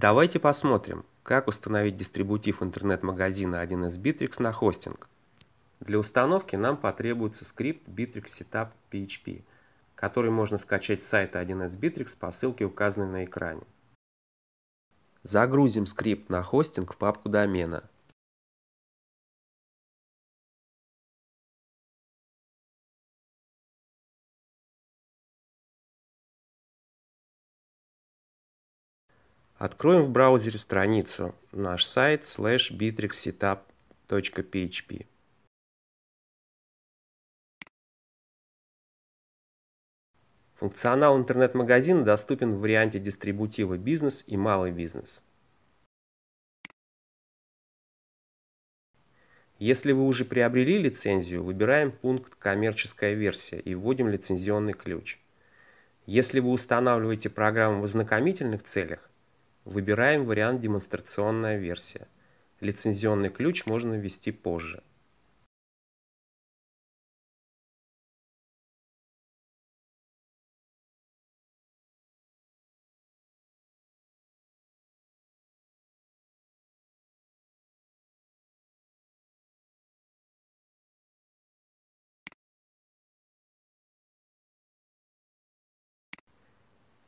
Давайте посмотрим, как установить дистрибутив интернет-магазина 1С Bittrex на хостинг. Для установки нам потребуется скрипт Bittrex Setup PHP, который можно скачать с сайта 1С Bittrex по ссылке, указанной на экране. Загрузим скрипт на хостинг в папку домена Откроем в браузере страницу наш сайт slash bitrixsetup.php. Функционал интернет-магазина доступен в варианте дистрибутива «Бизнес» и «Малый бизнес». Если вы уже приобрели лицензию, выбираем пункт «Коммерческая версия» и вводим лицензионный ключ. Если вы устанавливаете программу в ознакомительных целях, Выбираем вариант демонстрационная версия. Лицензионный ключ можно ввести позже.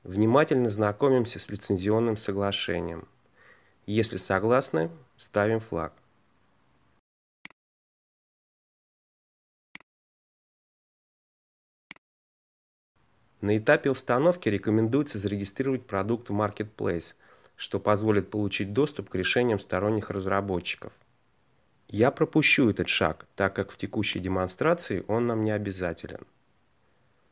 Внимательно знакомимся с лицензионным соглашением. Если согласны, ставим флаг. На этапе установки рекомендуется зарегистрировать продукт в Marketplace, что позволит получить доступ к решениям сторонних разработчиков. Я пропущу этот шаг, так как в текущей демонстрации он нам не обязателен.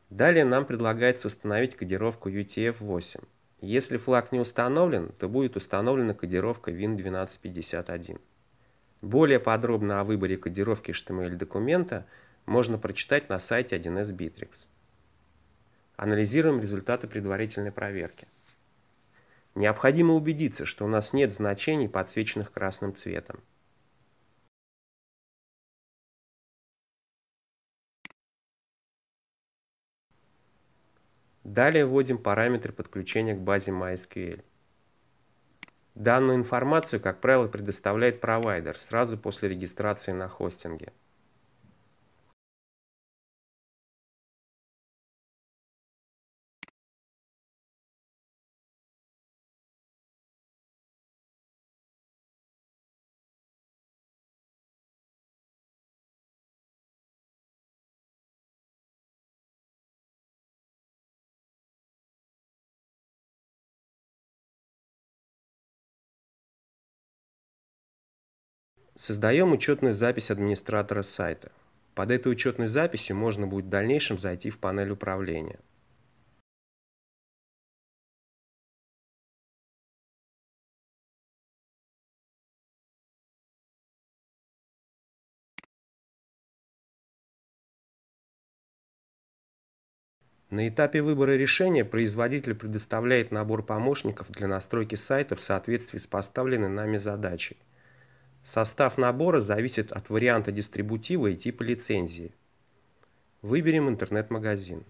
Далее нам предлагается установить кодировку UTF-8. Если флаг не установлен, то будет установлена кодировка Win1251. Более подробно о выборе кодировки HTML документа можно прочитать на сайте 1С Bittrex. Анализируем результаты предварительной проверки. Необходимо убедиться, что у нас нет значений, подсвеченных красным цветом. Далее вводим параметры подключения к базе MySQL. Данную информацию, как правило, предоставляет провайдер сразу после регистрации на хостинге. Создаем учетную запись администратора сайта. Под этой учетной записью можно будет в дальнейшем зайти в панель управления. На этапе выбора решения производитель предоставляет набор помощников для настройки сайта в соответствии с поставленной нами задачей – Состав набора зависит от варианта дистрибутива и типа лицензии. Выберем интернет-магазин.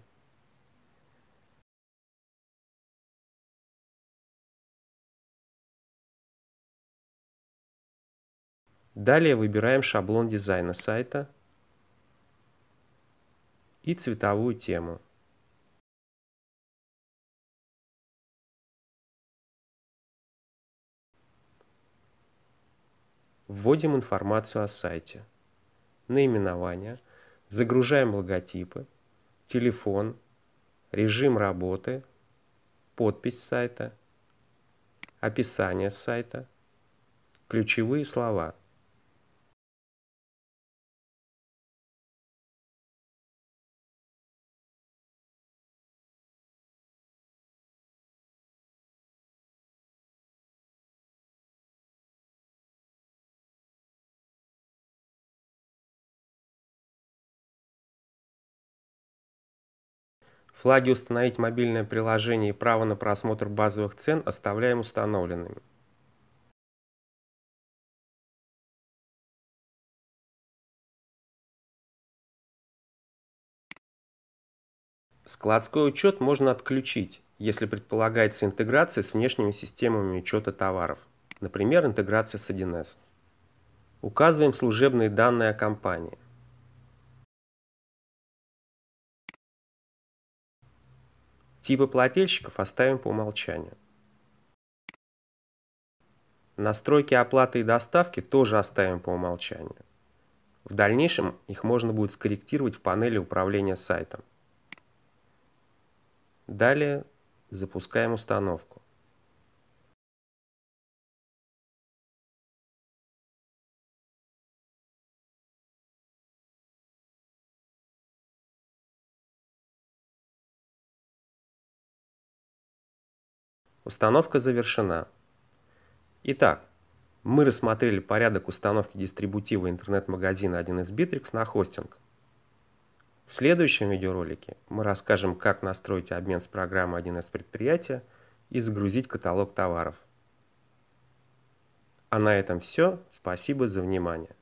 Далее выбираем шаблон дизайна сайта и цветовую тему. вводим информацию о сайте, наименование, загружаем логотипы, телефон, режим работы, подпись сайта, описание сайта, ключевые слова – Флаги «Установить мобильное приложение» и «Право на просмотр базовых цен» оставляем установленными. Складской учет можно отключить, если предполагается интеграция с внешними системами учета товаров, например, интеграция с 1С. Указываем служебные данные о компании – Типы плательщиков оставим по умолчанию. Настройки оплаты и доставки тоже оставим по умолчанию. В дальнейшем их можно будет скорректировать в панели управления сайтом. Далее запускаем установку. Установка завершена. Итак, мы рассмотрели порядок установки дистрибутива интернет-магазина 1С Bittrex на хостинг. В следующем видеоролике мы расскажем, как настроить обмен с программой 1С предприятия и загрузить каталог товаров. А на этом все. Спасибо за внимание.